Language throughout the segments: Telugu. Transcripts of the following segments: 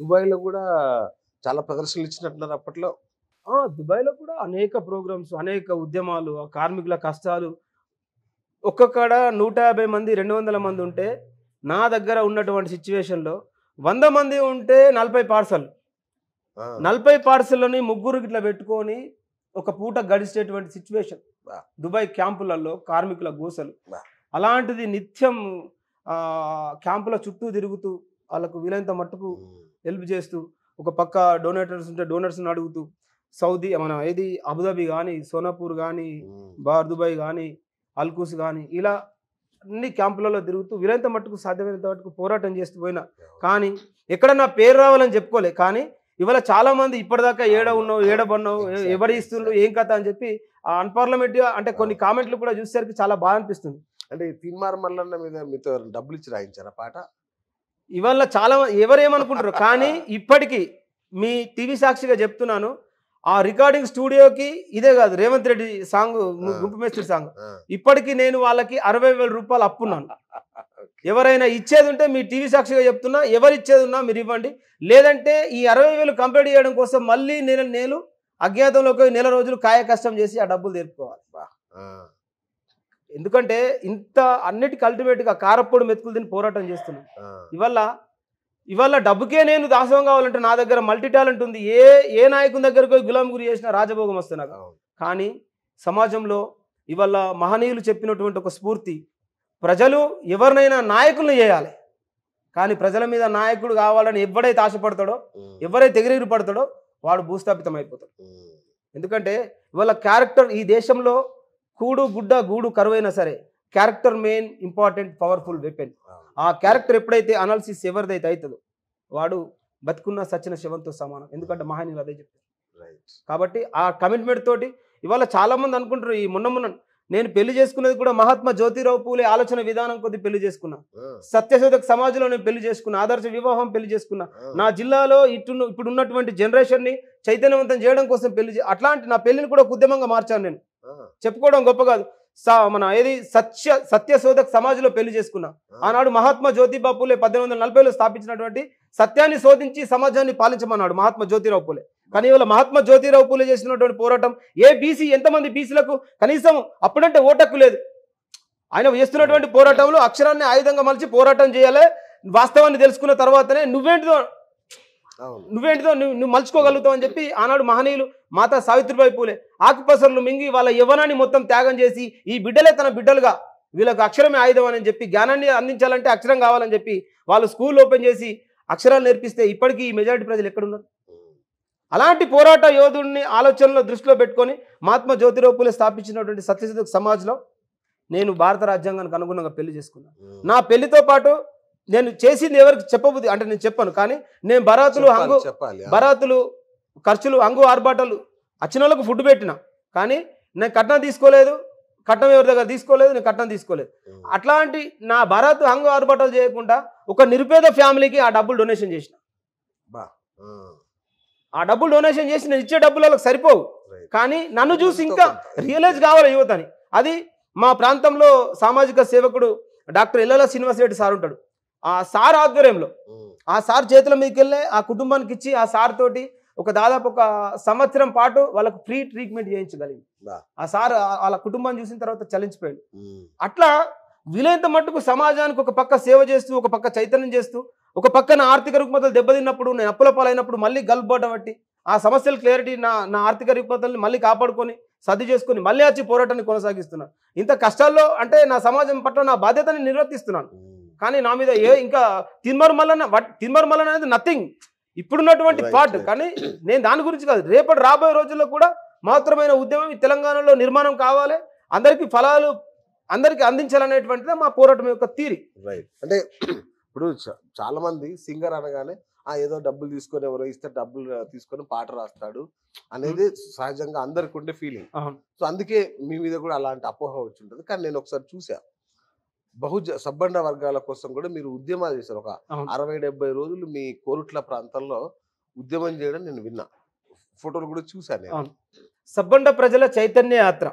దుబాయ్లో కూడా చాలా ప్రదర్శనలు ఇచ్చినట్టున్నారు అప్పట్లో దుబాయ్లో కూడా అనేక ప్రోగ్రామ్స్ అనేక ఉద్యమాలు కార్మికుల కష్టాలు ఒక్కొక్కడ నూట యాభై మంది రెండు వందల మంది ఉంటే నా దగ్గర ఉన్నటువంటి సిచ్యువేషన్లో వంద మంది ఉంటే నలభై పార్సల్ నలభై పార్సల్లోని ముగ్గురు ఇట్లా పెట్టుకొని ఒక పూట గడిచేటువంటి సిచ్యువేషన్ దుబాయ్ క్యాంపులలో కార్మికుల గోసలు అలాంటిది నిత్యం క్యాంపుల చుట్టూ తిరుగుతూ వాళ్ళకు వీలైనంత మట్టుకు హెల్ప్ చేస్తూ ఒక పక్క డొనేటర్స్ ఉంటే డోనర్స్ని అడుగుతూ సౌదీ మన ఏది అబుదాబి కానీ సోనాపూర్ కానీ బార్ దుబాయ్ కానీ అల్కూస్ కానీ ఇలా అన్ని క్యాంపులలో తిరుగుతూ వీలైనంత మట్టుకు సాధ్యమైనంత మట్టుకు పోరాటం చేస్తూ పోయినా కానీ ఎక్కడ నా పేరు రావాలని చెప్పుకోలే కానీ ఇవాళ చాలా మంది ఇప్పటిదాకా ఏడ ఉన్నావు ఏడబన్నావు ఎవరు ఇస్తుండ్రు ఏం కథ అని చెప్పి ఆ అన్పార్లమెంట్ అంటే కొన్ని కామెంట్లు కూడా చూసేసరికి చాలా బాగా అనిపిస్తుంది అంటే తిన్మార్ మల్లన్న మీద మీతో డబ్బులు ఇచ్చి రాయించారా పాట ఇవాళ చాలా ఎవరేమనుకుంటారు కానీ ఇప్పటికీ మీ టీవీ సాక్షిగా చెప్తున్నాను ఆ రికార్డింగ్ స్టూడియోకి ఇదే కాదు రేవంత్ రెడ్డి సాంగ్ గుంపు మేస్త్రి సాంగ్ ఇప్పటికీ నేను వాళ్ళకి అరవై వేల రూపాయలు అప్పున్నాను ఎవరైనా ఇచ్చేది ఉంటే మీ టీవీ సాక్షిగా చెప్తున్నా ఎవరు ఇచ్చేది ఉన్నా మీరు ఇవ్వండి లేదంటే ఈ అరవై వేలు కంప్లీట్ చేయడం కోసం మళ్ళీ నేను నేను అజ్ఞాతంలోకి నెల రోజులు కాయ కష్టం చేసి ఆ డబ్బులు తీర్పుకోవాలి ఎందుకంటే ఇంత అన్నిటికి అల్టిమేట్గా కారప్పొడి మెతుకులు తిని పోరాటం చేస్తున్నాం ఇవల్ల ఇవాళ డబ్బుకే నేను దాసం కావాలంటే నా దగ్గర మల్టీ టాలెంట్ ఉంది ఏ ఏ నాయకుని దగ్గరకు పోయి గులాం గురి చేసినా రాజభోగం వస్తే నాకు కానీ సమాజంలో ఇవాళ మహనీయులు చెప్పినటువంటి ఒక స్ఫూర్తి ప్రజలు ఎవరినైనా నాయకులను చేయాలి కానీ ప్రజల మీద నాయకుడు కావాలని ఎవడైతే ఆశపడతాడో ఎవరైతే ఎగిరెగిరి పడతాడో వాడు భూస్థాపితం అయిపోతాడు ఎందుకంటే ఇవాళ క్యారెక్టర్ ఈ దేశంలో కూడు గుడ్డ గూడు కరువైనా సరే character main important powerful weapon ఆ క్యారెక్టర్ ఎప్పుడైతే అనాలిసిస్ ఎవరిదైతే అవుతుందో వాడు బతుకున్న సచ్చిన శవంతో సమానం ఎందుకంటే మహానీయులు అదే చెప్తారు కాబట్టి ఆ కమిట్మెంట్ తోటి ఇవాళ చాలా మంది అనుకుంటారు ఈ మొన్న మున్న నేను పెళ్లి చేసుకున్నది కూడా మహాత్మా జ్యోతిరావు పూలే ఆలోచన విధానం కొద్ది పెళ్లి చేసుకున్నా సత్యశోధక సమాజంలో నేను పెళ్లి చేసుకున్నా ఆదర్శ వివాహం పెళ్లి చేసుకున్నా నా జిల్లాలో ఇటు ఇప్పుడు ఉన్నటువంటి జనరేషన్ని చైతన్యవంతం చేయడం కోసం పెళ్లి అట్లాంటి నా పెళ్లిని కూడా ఉద్యమంగా మార్చాను నేను చెప్పుకోవడం గొప్ప కాదు మన ఏది సత్య సత్య సమాజంలో పెళ్లి చేసుకున్న ఆనాడు మహాత్మా జ్యోతిబా పూలే పద్దెనిమిది వందల నలభైలో స్థాపించినటువంటి సత్యాన్ని శోధించి సమాజాన్ని పాలించమన్నాడు మహాత్మా జ్యోతిరావు పూలే కానీ ఇవాళ మహాత్మా జ్యోతిరావు పూలే చేసినటువంటి పోరాటం ఏ బీసీ ఎంతమంది బీసీలకు కనీసం అప్పుడంటే ఓటక్కు లేదు ఆయన చేస్తున్నటువంటి పోరాటంలో అక్షరాన్ని ఆయుధంగా మలిచి పోరాటం చేయాలి వాస్తవాన్ని తెలుసుకున్న తర్వాతనే నువ్వేంటిదో నువ్వేంటిదో నువ్వు నువ్వు మలుచుకోగలుగుతావు అని చెప్పి ఆనాడు మహనీయులు మాతా సావిత్రిబాయి పూలే ఆకుపసర్లు మింగి వాళ్ళ యవనాన్ని మొత్తం త్యాగం చేసి ఈ బిడ్డలే తన బిడ్డలుగా వీళ్ళకు అక్షరమే ఆయుధం అని చెప్పి జ్ఞానాన్ని అందించాలంటే అక్షరం కావాలని చెప్పి వాళ్ళు స్కూల్ ఓపెన్ చేసి అక్షరాలు నేర్పిస్తే ఇప్పటికీ ఈ మెజారిటీ ప్రజలు ఎక్కడున్నారు అలాంటి పోరాట యోధుడిని ఆలోచనలో దృష్టిలో పెట్టుకొని మహాత్మా జ్యోతిరావు పూలే స్థాపించినటువంటి సత్యసిద్ధ సమాజంలో నేను భారత రాజ్యాంగానికి అనుగుణంగా పెళ్లి చేసుకున్నాను నా పెళ్లితో పాటు నేను చేసింది ఎవరికి చెప్పబుద్ది అంటే నేను చెప్పాను కానీ నేను బరాతులు హంగు బరాతులు ఖర్చులు హంగు ఆర్బాటలు వచ్చిన వాళ్ళకు ఫుడ్ పెట్టిన కానీ నేను కట్నం తీసుకోలేదు కట్నం ఎవరి దగ్గర తీసుకోలేదు నేను కట్నం తీసుకోలేదు అట్లాంటి నా బరాతు హంగు ఆర్బాటలు చేయకుండా ఒక నిరుపేద ఫ్యామిలీకి ఆ డబ్బులు డొనేషన్ చేసిన ఆ డబ్బులు డొనేషన్ చేసి నేను ఇచ్చే డబ్బులు వాళ్ళకి సరిపోవు కానీ నన్ను చూసి ఇంకా రియలైజ్ కావాలి యువతని అది మా ప్రాంతంలో సామాజిక సేవకుడు డాక్టర్ ఎల్లల శ్రీనివాసరెడ్డి సార్ ఉంటాడు ఆ సార్ ఆధ్వర్యంలో ఆ సార్ చేతుల మీదకి వెళ్ళే ఆ కుటుంబానికి ఇచ్చి ఆ సార్ తోటి ఒక దాదాపు ఒక సంవత్సరం పాటు వాళ్ళకు ఫ్రీ ట్రీట్మెంట్ చేయించగలిగింది ఆ సార్ వాళ్ళ కుటుంబాన్ని చూసిన తర్వాత చలించిపోయాడు అట్లా వీలైనంత మట్టుకు సమాజానికి ఒక పక్క సేవ చేస్తూ ఒక పక్క చైతన్యం చేస్తూ ఒక పక్కన ఆర్థిక రుగ్మతలు దెబ్బతిన్నప్పుడు నేను అప్పుల పాలైనప్పుడు మళ్ళీ గల్బోట బట్టి ఆ సమస్యల క్లారిటీ నా నా ఆర్థిక రుగ్మతల్ని మళ్ళీ కాపాడుకొని సర్ది చేసుకుని మళ్ళీ వచ్చి పోరాటాన్ని కొనసాగిస్తున్నాను ఇంత కష్టాల్లో అంటే నా సమాజం పట్ల నా బాధ్యతని నిర్వర్తిస్తున్నాను కానీ నా మీద ఏ ఇంకా తిన్మరు మల్లన్న తిన్మరు మల్లన్న అనేది నథింగ్ ఇప్పుడున్నటువంటి పార్ట్ కానీ నేను దాని గురించి కాదు రేపటి రాబోయే రోజుల్లో కూడా మహత్తరమైన ఉద్యమం తెలంగాణలో నిర్మాణం కావాలి అందరికీ ఫలాలు అందరికి అందించాలనేటువంటిది మా పోరాటం యొక్క తీరి రైట్ అంటే ఇప్పుడు చాలా మంది సింగర్ అనగానే ఆ ఏదో డబ్బులు తీసుకొని ఎవరో ఇస్తే డబ్బులు తీసుకొని పాట రాస్తాడు అనేది hmm. సహజంగా అందరికి ఉండే ఫీలింగ్ సో అందుకే మీ మీద కూడా అలాంటి అపోహ వచ్చి ఉంటుంది కానీ నేను ఒకసారి చూసా బహుజ సబ్బండ వర్గాల కోసం కూడా మీరు ఉద్యమాలు చేశారు ఒక అరవై డెబ్బై రోజులు మీ కోరుట్ల ప్రాంతంలో ఉద్యమం చేయడం నేను విన్నా ఫోటోలు కూడా చూశాను సబ్బండ ప్రజల చైతన్య యాత్ర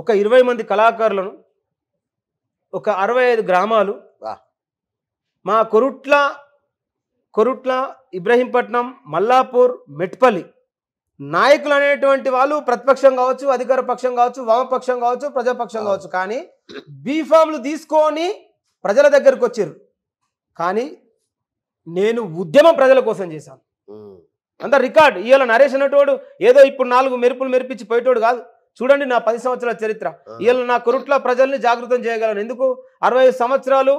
ఒక ఇరవై మంది కళాకారులను ఒక అరవై ఐదు గ్రామాలు మా కొరుట్ల కొరుట్ల ఇబ్రహీంపట్నం మల్లాపూర్ మెట్పల్లి నాయకులు అనేటువంటి వాళ్ళు ప్రతిపక్షం కావచ్చు అధికార పక్షం కావచ్చు వామపక్షం కావచ్చు ప్రజాపక్షం కావచ్చు కానీ బీఫామ్లు తీసుకొని ప్రజల దగ్గరకు వచ్చారు కానీ నేను ఉద్యమం ప్రజల కోసం చేశాను అంత రికార్డ్ ఇవాళ నరేష్ అనేటోడు ఏదో ఇప్పుడు నాలుగు మెరుపులు మెరిపించి పోయేటోడు కాదు చూడండి నా పది సంవత్సరాల చరిత్ర ఇవాళ నా కొరుట్ల ప్రజల్ని జాగృతం చేయగలను ఎందుకు అరవై సంవత్సరాలు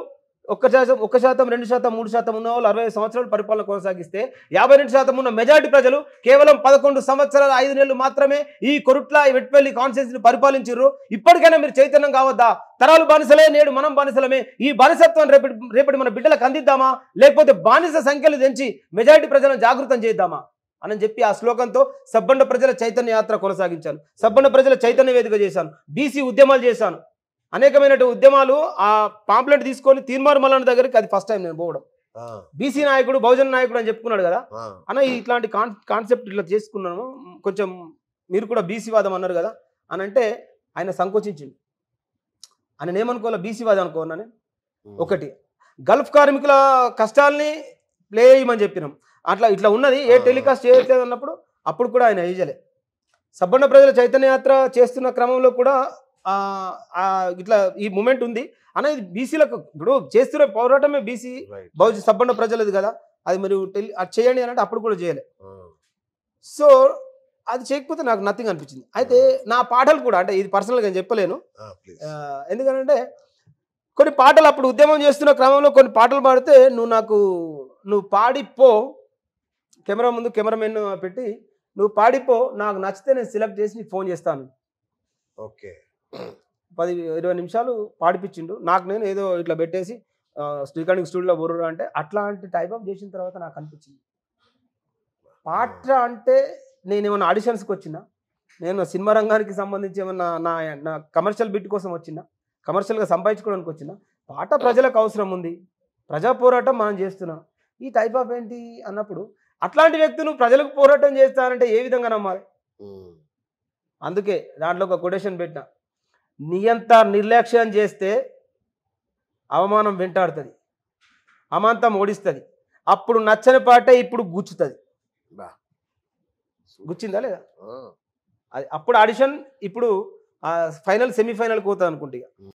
ఒక్క శాతం ఒక్క శాతం రెండు శాతం మూడు శాతం ఉన్న వాళ్ళు అరవై సంవత్సరాలు పరిపాలన కొనసాగిస్తే యాభై రెండు శాతం ఉన్న మెజారిటీ ప్రజలు కేవలం పదకొండు సంవత్సరాల ఐదు నెలలు మాత్రమే ఈ కొరుట్ల వెట్పల్లి కాన్స్టిట్యూన్సీని పరిపాలించారు ఇప్పటికైనా మీరు చైతన్యం కావద్దా తరాలు బానిసలే నేడు మనం బానిసలమే ఈ బానిసత్వం రేపటి రేపటి మన బిడ్డలకు అందిద్దామా లేకపోతే బానిస సంఖ్యలు తెంచి మెజారిటీ ప్రజలను జాగృతం చేద్దామా అని చెప్పి ఆ శ్లోకంతో సబ్బండ ప్రజల చైతన్య యాత్ర కొనసాగించాను సబ్బండ ప్రజల చైతన్య వేదిక చేశాను బీసీ ఉద్యమాలు చేశాను అనేకమైన ఉద్యమాలు ఆ పాంప్లెట్ తీసుకొని తీర్మారు మల్లన్న దగ్గరికి అది ఫస్ట్ టైం నేను పోవడం బీసీ నాయకుడు బహుజన నాయకుడు అని చెప్పుకున్నాడు కదా అన్న ఇట్లాంటి కాన్సెప్ట్ ఇట్లా చేసుకున్నాను కొంచెం మీరు కూడా బీసీవాదం అన్నారు కదా అని అంటే ఆయన సంకోచించింది ఆయన నేమనుకోవాలి బీసీవాదం అనుకోన్నా నేను ఒకటి గల్ఫ్ కార్మికుల కష్టాలని ప్లే చేయమని చెప్పినాం అట్లా ఇట్లా ఉన్నది ఏ టెలికాస్ట్ చేయట్లేదు అన్నప్పుడు అప్పుడు కూడా ఆయన వేయలే సబ్బన్న ప్రజల చైతన్య యాత్ర చేస్తున్న క్రమంలో కూడా ఇట్లా ఈ మూమెంట్ ఉంది అనేది బీసీలకు ఇప్పుడు చేస్తున్న పోరాటమే బీసీ బహుజన సబ్బండ ప్రజలది కదా అది మరి అది చేయండి అని అంటే అప్పుడు కూడా చేయలే సో అది చేయకపోతే నాకు నథింగ్ అనిపించింది అయితే నా పాటలు కూడా అంటే ఇది పర్సనల్గా చెప్పలేను ఎందుకంటే కొన్ని పాటలు అప్పుడు ఉద్యమం చేస్తున్న క్రమంలో కొన్ని పాటలు పాడితే నువ్వు నాకు నువ్వు పాడిపో కెమెరా ముందు కెమెరామెన్ పెట్టి నువ్వు పాడిపో నాకు నచ్చితే నేను సెలెక్ట్ చేసి ఫోన్ చేస్తాను ఓకే పది ఇరవై నిమిషాలు పాడిపించిండు నాకు నేను ఏదో ఇట్లా పెట్టేసి శ్రీకాంత్ స్టూడియోలో బొర్రు అంటే అట్లాంటి టైప్ ఆఫ్ చేసిన తర్వాత నాకు అనిపించింది పాట అంటే నేను ఏమైనా ఆడిషన్స్కి వచ్చినా నేను సినిమా రంగానికి సంబంధించి ఏమన్నా నా నా కమర్షియల్ బిట్ కోసం వచ్చిన కమర్షియల్గా సంపాదించుకోవడానికి వచ్చిన పాట ప్రజలకు అవసరం ఉంది ప్రజా పోరాటం మనం చేస్తున్నాం ఈ టైప్ ఆఫ్ ఏంటి అన్నప్పుడు అట్లాంటి వ్యక్తులు ప్రజలకు పోరాటం చేస్తానంటే ఏ విధంగా నమ్మాలి అందుకే దాంట్లో ఒక కొటేషన్ పెట్టిన నియంత నిర్లక్ష్యం చేస్తే అవమానం వెంటాడుతుంది అమాంతం ఓడిస్తుంది అప్పుడు నచ్చని పాటే ఇప్పుడు గుచ్చుతుంది గుచ్చిందా లేదా అది అప్పుడు ఆడిషన్ ఇప్పుడు ఫైనల్ సెమీఫైనల్కి పోతుంది అనుకుంటే